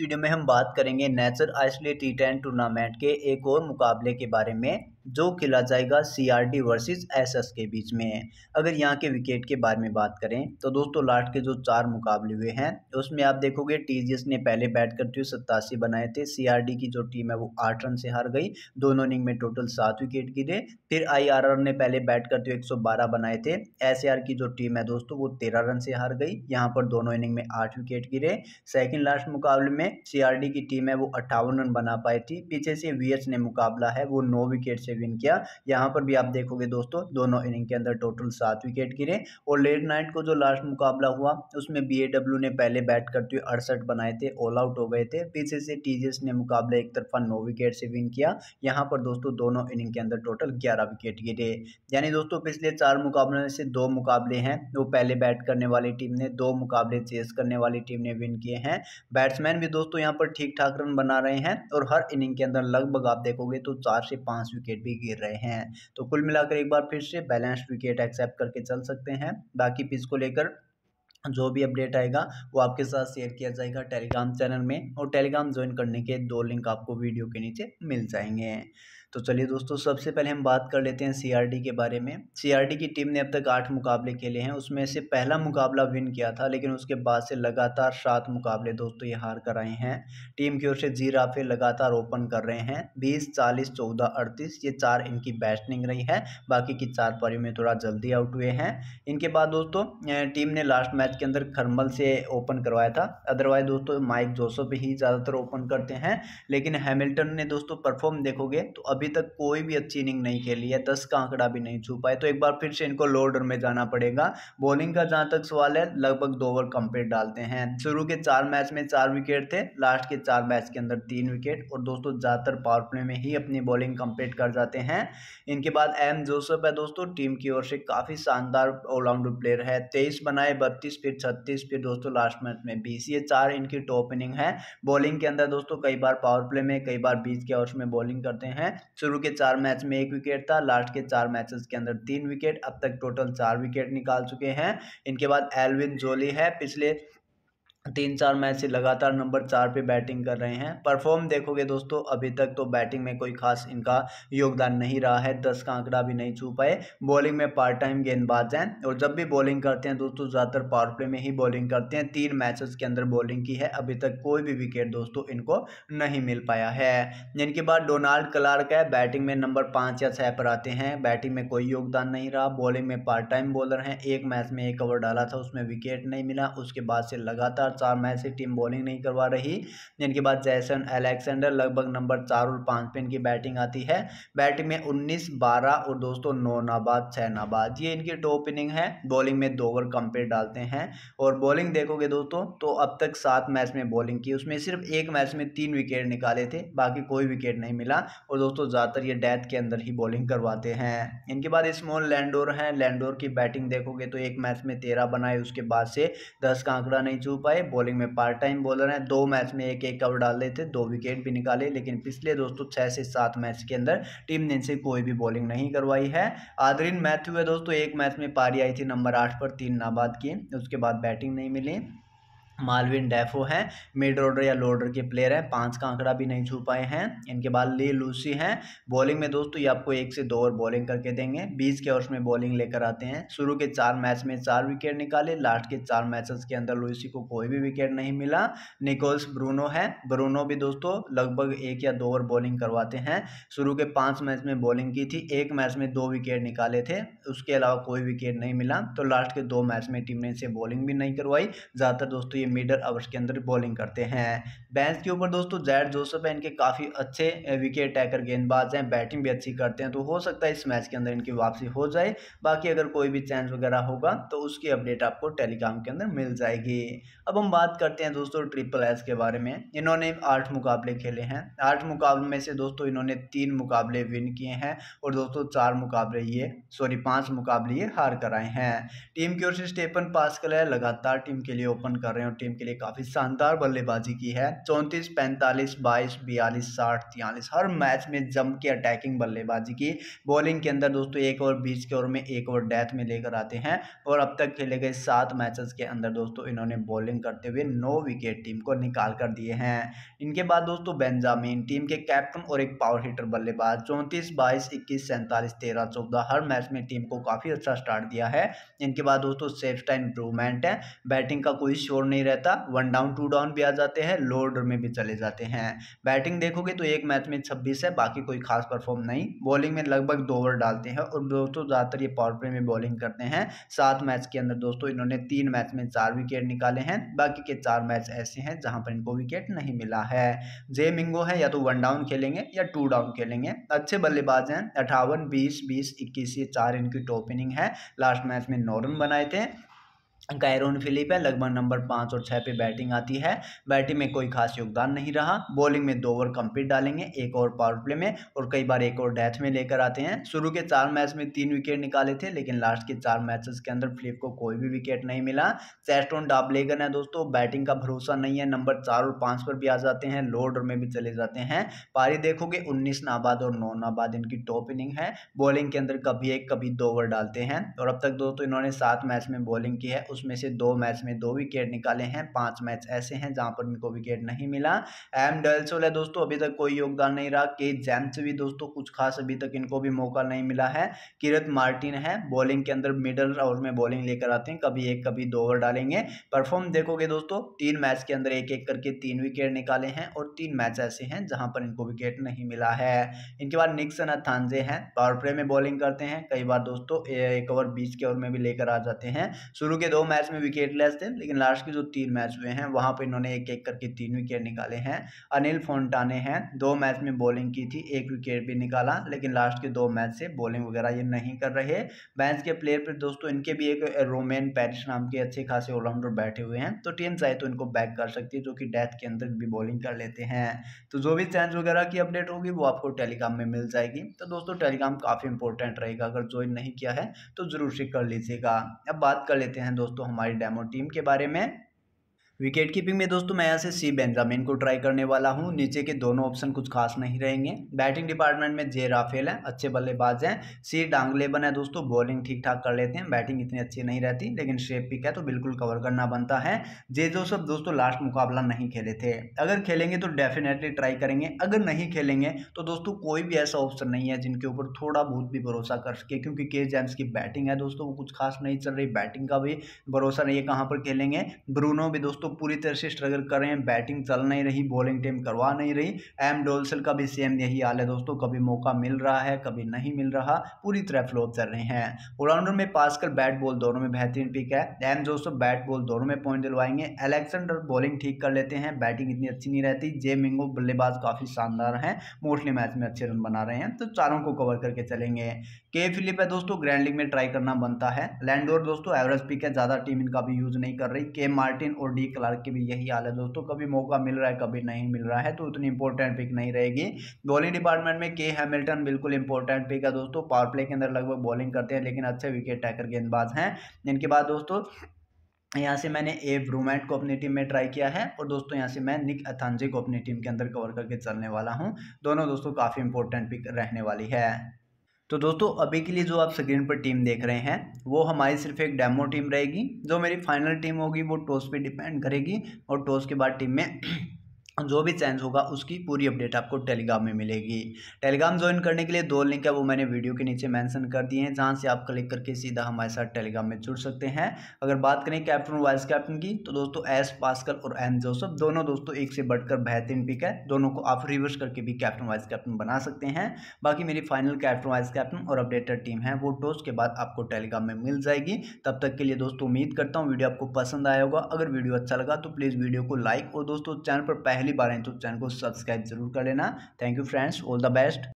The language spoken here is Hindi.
वीडियो में हम बात करेंगे नेचर टी टेन टूर्नामेंट के एक और मुकाबले के बारे में जो खेला जाएगा सीआरडी वर्सेस एसएस के बीच में है अगर यहाँ के विकेट के बारे में बात करें तो दोस्तों लास्ट के जो चार मुकाबले हुए हैं उसमें आप देखोगे टीजीएस ने पहले बैट करते हुए सत्तासी बनाए थे सीआरडी की जो टीम है वो आठ रन से हार गई दोनों इनिंग में टोटल सात विकेट गिरे फिर आईआरआर ने पहले बैट करते हुए एक बनाए थे एस की जो टीम है दोस्तों वो तेरह रन से हार गई यहाँ पर दोनों इनिंग में आठ विकेट गिरे सेकेंड लास्ट मुकाबले में सीआरडी की टीम है वो अट्ठावन रन बना पाई थी पीछे से वीएस ने मुकाबला है वो नौ विकेट से से विन किया यहाँ पर भी आप देखोगे दोस्तों दोनों इनिंग के अंदर टोटल सात विकेट गिरे और लेट नाइट को जो लास्ट मुकाबला हुआ उसमें बी ने पहले बैट करते हुए अड़सठ बनाए थे ऑल आउट हो गए थे पीछे से टी ने मुकाबला एक तरफा नौ विकेट से विन किया यहाँ पर दोस्तों दोनों इनिंग के अंदर टोटल ग्यारह विकेट गिरे यानी दोस्तों पिछले चार मुकाबलों में से दो मुकाबले हैं वो पहले बैट करने वाली टीम ने दो मुकाबले चेस करने वाली टीम ने विन किए हैं बैट्समैन भी दोस्तों यहाँ पर ठीक ठाक रन बना रहे हैं और हर इनिंग के अंदर लगभग आप देखोगे तो चार से पाँच विकेट भी गिर रहे हैं तो कुल मिलाकर एक बार फिर से बैलेंस्ड विकेट एक्सेप्ट करके चल सकते हैं बाकी पिच को लेकर जो भी अपडेट आएगा वो आपके साथ शेयर किया जाएगा टेलीग्राम चैनल में और टेलीग्राम ज्वाइन करने के दो लिंक आपको वीडियो के नीचे मिल जाएंगे तो चलिए दोस्तों सबसे पहले हम बात कर लेते हैं सीआरडी के बारे में सीआरडी की टीम ने अब तक आठ मुकाबले खेले हैं उसमें से पहला मुकाबला विन किया था लेकिन उसके बाद से लगातार सात मुकाबले दोस्तों ये हार कर आए हैं टीम की ओर से जी राफे लगातार ओपन कर रहे हैं बीस चालीस चौदह अड़तीस ये चार इनकी बैटिंग रही है बाकी की चार पारी में थोड़ा जल्दी आउट हुए हैं इनके बाद दोस्तों टीम ने लास्ट मैच के अंदर खरमल से ओपन करवाया था अदरवाइज दोस्तों माइक जोसफ ही ज़्यादातर ओपन करते हैं लेकिन हैमिल्टन ने दोस्तों परफॉर्म देखोगे तो अब अभी तक कोई भी अच्छी इनिंग नहीं खेली है दस का आंकड़ा भी नहीं छू पाए तो एक बार फिर से इनको लोडर में जाना पड़ेगा बॉलिंग का जहाँ तक सवाल है लगभग दो ओवर कंप्लीट डालते हैं शुरू के चार मैच में चार विकेट थे लास्ट के चार मैच के अंदर तीन विकेट और दोस्तों ज़्यादातर पावर प्ले में ही अपनी बॉलिंग कंप्लीट कर जाते हैं इनके बाद एम जोसेफ है दोस्तों टीम की ओर से काफ़ी शानदार ऑलराउंडर प्लेयर है तेईस बनाए बत्तीस फिर छत्तीस फिर दोस्तों लास्ट मैच में बीस ये चार इनकी टॉप इनिंग है बॉलिंग के अंदर दोस्तों कई बार पावर प्ले में कई बार बीस के ओवर में बॉलिंग करते हैं शुरू के चार मैच में एक विकेट था लास्ट के चार मैचेस के अंदर तीन विकेट अब तक टोटल चार विकेट निकाल चुके हैं इनके बाद एलविन जोली है पिछले तीन चार मैच से लगातार नंबर चार पे बैटिंग कर रहे हैं परफॉर्म देखोगे दोस्तों अभी तक तो बैटिंग में कोई खास इनका योगदान नहीं रहा है दस का आंकड़ा भी नहीं छू पाए बॉलिंग में पार्ट टाइम गेंदबाज हैं और जब भी बॉलिंग करते हैं दोस्तों ज़्यादातर पावर प्ले में ही बॉलिंग करते हैं तीन मैचेस के अंदर बॉलिंग की है अभी तक कोई भी विकेट दोस्तों इनको नहीं मिल पाया है जिनके बाद डोनाल्ड क्लार्क है बैटिंग में नंबर पाँच या छः पर आते हैं बैटिंग में कोई योगदान नहीं रहा बॉलिंग में पार्ट टाइम बॉलर हैं एक मैच में एक ओवर डाला था उसमें विकेट नहीं मिला उसके बाद से लगातार लगातार चार मैच से टीम बॉलिंग नहीं करवा रही जिनके बाद जैसन एलेक्सेंडर लगभग नंबर चार और पाँच पे इनकी बैटिंग आती है बैटिंग में उन्नीस बारह और दोस्तों नौ नाबाद छः नाबाद ये इनकी टॉप इनिंग है बॉलिंग में दो ओवर कम डालते हैं और बॉलिंग देखोगे दोस्तों तो अब तक सात मैच में बॉलिंग की उसमें सिर्फ एक मैच में तीन विकेट निकाले थे बाकी कोई विकेट नहीं मिला और दोस्तों ज़्यादातर ये डेथ के अंदर ही बॉलिंग करवाते हैं इनके बाद स्मॉल लैंडोर हैं लैंडोर की बैटिंग देखोगे तो एक मैच में तेरह बनाए उसके बाद से दस का आंकड़ा नहीं छू पाए है बॉलिंग में पार्ट टाइम बॉलर हैं दो मैच में एक एक कवर डाल देते दो विकेट भी निकाले लेकिन पिछले दोस्तों छः से सात मैच के अंदर टीम ने इनसे कोई भी बॉलिंग नहीं करवाई है आदरीन मैथ्यू है दोस्तों एक मैच में पारी आई थी नंबर आठ पर तीन नाबाद की उसके बाद बैटिंग नहीं मिली मालविन डेफो है मिड ऑर्डर या लो ऑर्डर के प्लेयर हैं पाँच का आंकड़ा भी नहीं छू पाए हैं इनके बाद ले लूसी हैं बॉलिंग में दोस्तों ये आपको एक से दो ओवर बॉलिंग करके देंगे बीस के ओवर्स में बॉलिंग लेकर आते हैं शुरू के चार मैच में चार विकेट निकाले लास्ट के चार मैचेस के अंदर लूसी को कोई भी विकेट नहीं मिला निकोल्स ब्रूनो है ब्रूनो भी दोस्तों लगभग एक या दो ओवर बॉलिंग करवाते हैं शुरू के पाँच मैच में बॉलिंग की थी एक मैच में दो विकेट निकाले थे उसके अलावा कोई विकेट नहीं मिला तो लास्ट के दो मैच में टीम ने इसे बॉलिंग भी नहीं करवाई ज़्यादातर दोस्तों ये मिडल आवर्स के अंदर बॉलिंग करते हैं बैंस के ऊपर दोस्तों जैड जोसफ है इनके काफ़ी अच्छे विकेट टैकर गेंदबाज हैं बैटिंग भी अच्छी करते हैं तो हो सकता है इस मैच के अंदर इनकी वापसी हो जाए बाकी अगर कोई भी चेंज वगैरह होगा तो उसकी अपडेट आपको टेलीग्राम के अंदर मिल जाएगी अब हम बात करते हैं दोस्तों ट्रिपल एस के बारे में इन्होंने आठ मुकाबले खेले हैं आठ मुकाबलों में से दोस्तों इन्होंने तीन मुकाबले विन किए हैं और दोस्तों चार मुकाबले ये सॉरी पाँच मुकाबले ये हार कराए हैं टीम की ओर से स्टेपन पास कर लगातार टीम के लिए ओपन कर रहे हैं और टीम के लिए काफ़ी शानदार बल्लेबाजी की है चौंतीस पैंतालीस बाईस बयालीस साठ तियालीस हर मैच में जम के अटैकिंग बल्लेबाजी की बॉलिंग के अंदर दोस्तों एक ओवर बीस के ओवर में एक ओवर डेथ में लेकर आते हैं और अब तक खेले गए सात मैचेस के अंदर दोस्तों इन्होंने बॉलिंग करते हुए नौ विकेट टीम को निकाल कर दिए हैं इनके बाद दोस्तों बेंजामिन टीम के कैप्टन और एक पावर हीटर बल्लेबाज चौंतीस बाईस इक्कीस सैंतालीस तेरह चौदह हर मैच में टीम को काफ़ी अच्छा स्टार्ट दिया है इनके बाद दोस्तों सेफ्टा इंप्रूवमेंट है बैटिंग का कोई शोर नहीं नहीं रहता वन डाउन टू डाउन भी आ जाते हैं लो ऑर्डर में भी चले जाते हैं बैटिंग देखोगे तो एक मैच में छब्बीस है बाकी कोई खास परफॉर्म नहीं बॉलिंग में लगभग दो ओवर डालते हैं और दोस्तों ज़्यादातर ये पावर प्ले में बॉलिंग करते हैं सात मैच के अंदर दोस्तों इन्होंने तीन मैच में चार विकेट निकाले हैं बाकी के चार मैच ऐसे हैं जहाँ पर इनको विकेट नहीं मिला है जे मिंगो है या तो वन डाउन खेलेंगे या टू डाउन खेलेंगे अच्छे बल्लेबाज हैं अठावन बीस बीस इक्कीस ये चार इनकी टॉप इनिंग है लास्ट मैच में नौ रन बनाए थे कैरोन फिलिप है लगभग नंबर पाँच और छः पे बैटिंग आती है बैटिंग में कोई खास योगदान नहीं रहा बॉलिंग में दो ओवर कंप्लीट डालेंगे एक ओवर पावर प्ले में और कई बार एक ओवर डेथ में लेकर आते हैं शुरू के चार मैच में तीन विकेट निकाले थे लेकिन लास्ट के चार मैचेस के अंदर फिलिप को कोई भी विकेट नहीं मिला चेस्टोन डाबलेगन है दोस्तों बैटिंग का भरोसा नहीं है नंबर चार और पाँच पर भी आ जाते हैं लोड में भी चले जाते हैं पारी देखोगे उन्नीस नाबाद और नौ नाबाद इनकी टॉप इनिंग है बॉलिंग के अंदर कभी एक कभी दो ओवर डालते हैं और अब तक दोस्तों इन्होंने सात मैच में बॉलिंग की है उस उसमें से दो मैच में दो विकेट निकाले हैं पांच मैच ऐसे हैं जहां पर उनको विकेट नहीं मिला एम डेल्सोल है दोस्तों अभी तक कोई योगदान नहीं रहा के जैम्स भी दोस्तों कुछ खास अभी तक इनको भी मौका नहीं मिला है किरत मार्टिन है बॉलिंग के अंदर मिडल ओवर में बॉलिंग लेकर आते हैं कभी एक कभी दो ओवर डालेंगे परफॉर्म देखोगे दोस्तों तीन मैच के अंदर एक एक करके तीन विकेट निकाले हैं और तीन मैच ऐसे हैं जहां पर इनको विकेट नहीं मिला है इनके बाद निक्सन अथानजे हैं पावर प्ले में बॉलिंग करते हैं कई बार दोस्तों एक ओवर बीस के ओवर में भी लेकर आ जाते हैं शुरू के दो मैच में विकेट लेस थे लेकिन लास्ट के जो तीन मैच हुए हैं वहाँ पर इन्होंने एक एक करके तीन विकेट निकाले हैं अनिल फोनटाने हैं दो मैच में बॉलिंग की थी एक विकेट भी निकाला लेकिन लास्ट के दो मैच से बॉलिंग वगैरह ये नहीं कर रहे बैंस के प्लेयर पर दोस्तों इनके भी एक रोमेन पैरिस नाम के अच्छे खासे ऑलराउंडर बैठे हुए हैं तो टीम चाहे तो इनको बैक कर सकती है जो कि डेथ के अंदर भी बॉलिंग कर लेते हैं तो जो भी चेंज वगैरह की अपडेट होगी वो आपको टेलीग्राम में मिल जाएगी तो दोस्तों टेलीग्राम काफ़ी इंपॉर्टेंट रहेगा अगर ज्वाइन नहीं किया है तो ज़रूर से कर लीजिएगा अब बात कर लेते हैं दोस्तों दोस्तों हमारी डेमो टीम के बारे में विकेट कीपिंग में दोस्तों मैं यहाँ से सी बेंजामिन को ट्राई करने वाला हूँ नीचे के दोनों ऑप्शन कुछ खास नहीं रहेंगे बैटिंग डिपार्टमेंट में जे राफेल है अच्छे बल्लेबाज हैं सी डांगलेबन है दोस्तों बॉलिंग ठीक ठाक कर लेते हैं बैटिंग इतनी अच्छी नहीं रहती लेकिन शेप पिक है तो बिल्कुल कवर करना बनता है जे जो सब दोस्तों लास्ट मुकाबला नहीं खेले थे अगर खेलेंगे तो डेफिनेटली ट्राई करेंगे अगर नहीं खेलेंगे तो दोस्तों कोई भी ऐसा ऑप्शन नहीं है जिनके ऊपर थोड़ा बहुत भी भरोसा कर सके क्योंकि के जेम्स की बैटिंग है दोस्तों वो कुछ खास नहीं चल रही बैटिंग का भी भरोसा नहीं है कहाँ पर खेलेंगे ब्रूनो भी दोस्तों दोस्तों पूरी तरह से स्ट्रगल कर रहे हैं बैटिंग चल नहीं रही बॉलिंग टीम करवा नहीं रही एम डोलसल का भी सेम यही हाल है दोस्तों कभी मौका मिल रहा है कभी नहीं मिल रहा पूरी तरह फ्लॉप चल रहे हैं ऑलराउंडर में पास कर बैट बॉल दोनों में बेहतरीन पिक है एम दोस्तों बैट बॉल दोनों में पॉइंट दिलवाएंगे अलेक्सेंडर बॉलिंग ठीक कर लेते हैं बैटिंग इतनी अच्छी नहीं रहती जे मिंगो बल्लेबाज काफ़ी शानदार हैं मोस्टली मैच में अच्छे रन बना रहे हैं तो चारों को कवर करके चलेंगे के फिलिप है दोस्तों ग्रैंड लीग में ट्राई करना बनता है लैंडोर दोस्तों एवरेज पिक है ज़्यादा टीम इनका भी यूज़ नहीं कर रही के मार्टिन और डी क्लार्क की भी यही हाल है दोस्तों कभी मौका मिल रहा है कभी नहीं मिल रहा है तो उतनी इंपॉर्टेंट पिक नहीं रहेगी बॉलिंग डिपार्टमेंट में के हैमिल्टन बिल्कुल इंपॉर्टेंट पिक है दोस्तों पावर प्ले के अंदर लगभग बॉलिंग करते हैं लेकिन अच्छे विकेट टैकर गेंदबाज हैं इनके बाद दोस्तों यहाँ से मैंने ए रूमेंट को अपनी टीम में ट्राई किया है और दोस्तों यहाँ से मैं निक अथांजे को अपनी टीम के अंदर कवर करके चलने वाला हूँ दोनों दोस्तों काफ़ी इंपॉर्टेंट पिक रहने वाली है तो दोस्तों अभी के लिए जो आप स्क्रीन पर टीम देख रहे हैं वो हमारी सिर्फ एक डेमो टीम रहेगी जो मेरी फाइनल टीम होगी वो टॉस पे डिपेंड करेगी और टॉस के बाद टीम में जो भी चेंज होगा उसकी पूरी अपडेट आपको टेलीग्राम में मिलेगी टेलीग्राम ज्वाइन करने के लिए दो लिंक है वो मैंने वीडियो के नीचे मेंशन कर दिए हैं जहाँ से आप क्लिक करके सीधा हमारे साथ टेलीग्राम में जुड़ सकते हैं अगर बात करें कैप्टन वाइस कैप्टन की तो दोस्तों एस पास्कल और एम जोसफ दोनों दोस्तों एक से बढ़कर बेहतरीन पिक है दोनों को आप रिवर्स करके भी कैप्टन वाइस कैप्टन बना सकते हैं बाकी मेरी फाइनल कैप्टन वाइस कैप्टन और अपडेटेड टीम है वो टोस के बाद आपको टेलीग्राम में मिल जाएगी तब तक के लिए दोस्तों उम्मीद करता हूँ वीडियो आपको पसंद आया होगा अगर वीडियो अच्छा लगा तो प्लीज़ वीडियो को लाइक और दोस्तों चैनल पर पहले पहली बार हैं तो चैनल को सब्सक्राइब जरूर कर लेना thank you friends all the best